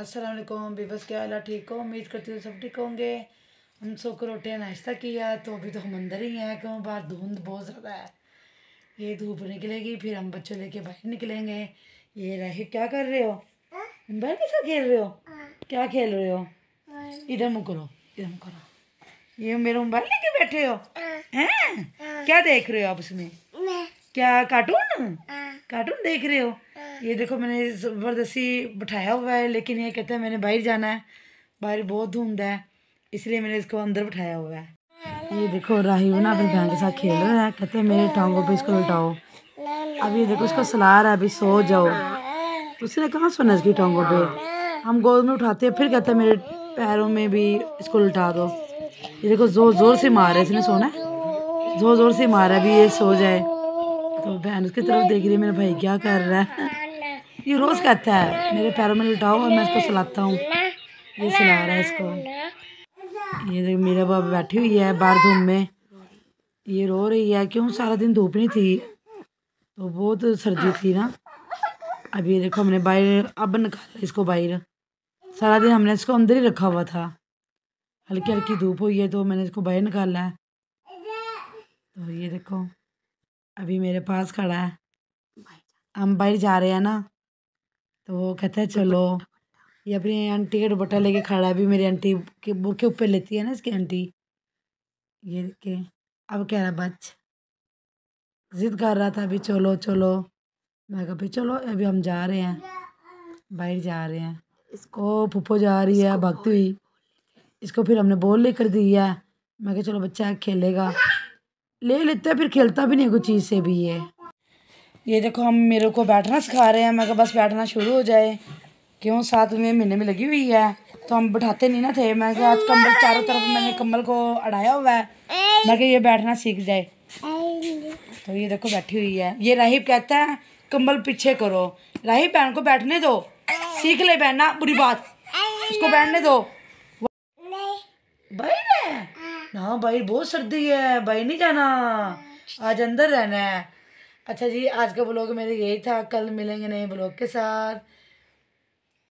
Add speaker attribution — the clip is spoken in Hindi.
Speaker 1: असलम बेबस क्या हाल ठीक हो उम्मीद करती हूँ सब ठीक होंगे हम सोकर करोटे नाश्ता किया तो अभी तो हम अंदर ही हैं क्यों बाहर धुंध बहुत ज़्यादा है ये धूप निकलेगी फिर हम बच्चों लेके बाहर निकलेंगे ये रहे क्या कर रहे हो मोबाइल के साथ खेल रहे हो क्या खेल रहे हो इधर मुकरो इधर मुकरो ये मेरे मोबाइल लेके बैठे हो हैं क्या देख रहे हो आप उसमें क्या कार्टून हाँ। कार्टून देख रहे हो ये देखो मैंने ज़बरदस्ती बैठाया हुआ है लेकिन ये कहता है मैंने बाहर जाना है बाहर बहुत धूमता है इसलिए मैंने इसको अंदर बैठाया हुआ है ये देखो राही ना अपनी बहन के साथ खेल रहा है कहते हैं मेरे टांगों पे इसको लुटाओ अब ये देखो इसको सलाह रहा है अभी सो जाओ उसने कहाँ सोना इसकी टांगों पे हम गोद में उठाते हैं फिर कहते हैं मेरे पैरों में भी इसको लुटा दो ये देखो ज़ोर ज़ोर से मार है इसने सोना है ज़ोर ज़ोर से मारा भी ये सो जाए तो बहन उसकी तरफ देख रही है मेरा भाई क्या कर रहा है ये रोज़ कहता है मेरे पैरों में लुटाओ और मैं इसको सलाता हूँ ये सला रहा है इसको ये देखो मेरा बाप बैठी हुई है बाहर धूप में ये रो रही है क्यों सारा दिन धूप नहीं थी तो बहुत सर्दी थी ना अब ये देखो हमने बाहर अब निकाला इसको बाहर सारा दिन हमने इसको अंदर ही रखा हुआ था हल्की हल्की धूप हुई है तो मैंने इसको बाहर निकाला है तो ये देखो अभी मेरे पास खड़ा है हम बाहर जा रहे हैं ना तो वो कहता है चलो ये अपनी आंटी का दुपट्टा लेके खड़ा है भी मेरी आंटी के बुक के ऊपर लेती है ना इसकी आंटी ये के अब कह रहा बच जिद कर रहा था अभी चलो चलो मैं कह चलो अभी हम जा रहे हैं बाहर जा रहे हैं इसको फूफो जा रही है भक्ति हुई इसको फिर हमने ले लेकर दी है मैं कह चलो बच्चा खेलेगा ले लेते हैं फिर खेलता भी नहीं कोई चीज़ से भी ये ये देखो हम मेरे को बैठना सिखा रहे हैं मैं बस बैठना शुरू हो जाए क्यों साथ में महीने में लगी हुई है तो हम बैठाते नहीं ना थे मैं आज कम्बल चारों तरफ मैंने कम्बल को अड़ाया हुआ है मैं ये बैठना सीख जाए तो ये देखो बैठी हुई है ये राहिब कहता है कम्बल पीछे करो राहिब बहन को बैठने दो सीख ले बहना बुरी बात उसको बैठने दो भाई ने हाँ। ना भाई बहुत सर्दी है भाई नहीं जाना आज अंदर रहना है अच्छा जी आज का ब्लॉग मेरा यही था कल मिलेंगे नए ब्लॉग के साथ